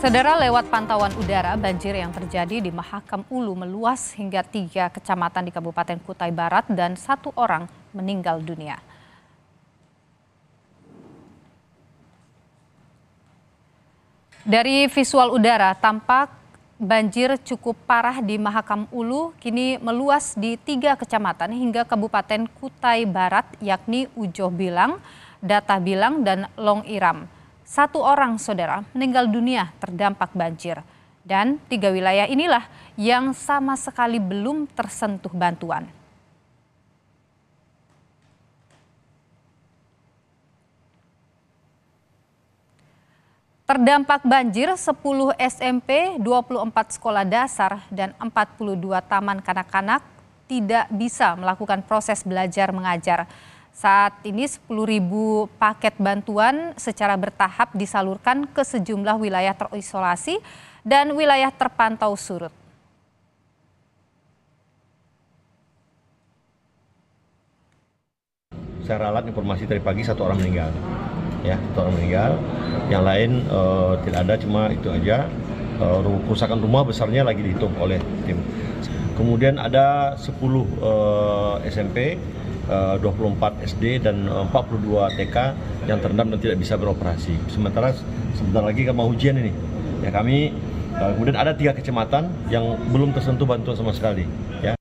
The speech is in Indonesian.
Saudara lewat pantauan udara, banjir yang terjadi di Mahakam Ulu meluas hingga tiga kecamatan di Kabupaten Kutai Barat dan satu orang meninggal dunia. Dari visual udara tampak banjir cukup parah di Mahakam Ulu kini meluas di tiga kecamatan hingga Kabupaten Kutai Barat yakni Ujoh Bilang, Data Bilang, dan Long Iram satu orang saudara meninggal dunia terdampak banjir. Dan tiga wilayah inilah yang sama sekali belum tersentuh bantuan. Terdampak banjir 10 SMP, 24 sekolah dasar, dan 42 taman kanak-kanak tidak bisa melakukan proses belajar mengajar. Saat ini 10.000 paket bantuan secara bertahap disalurkan ke sejumlah wilayah terisolasi dan wilayah terpantau surut. Saya ralat informasi dari pagi satu orang meninggal. Ya, satu orang meninggal. Yang lain uh, tidak ada cuma itu aja. Uh, kerusakan rumah besarnya lagi dihitung oleh tim. Kemudian ada 10 uh, eh, SMP 24 eh, SD dan 42 eh, TK yang terendam dan tidak bisa beroperasi. Sementara sebentar lagi mau hujan ini. Ya kami eh, kemudian ada tiga kecamatan yang belum tersentuh bantuan sama sekali. Ya.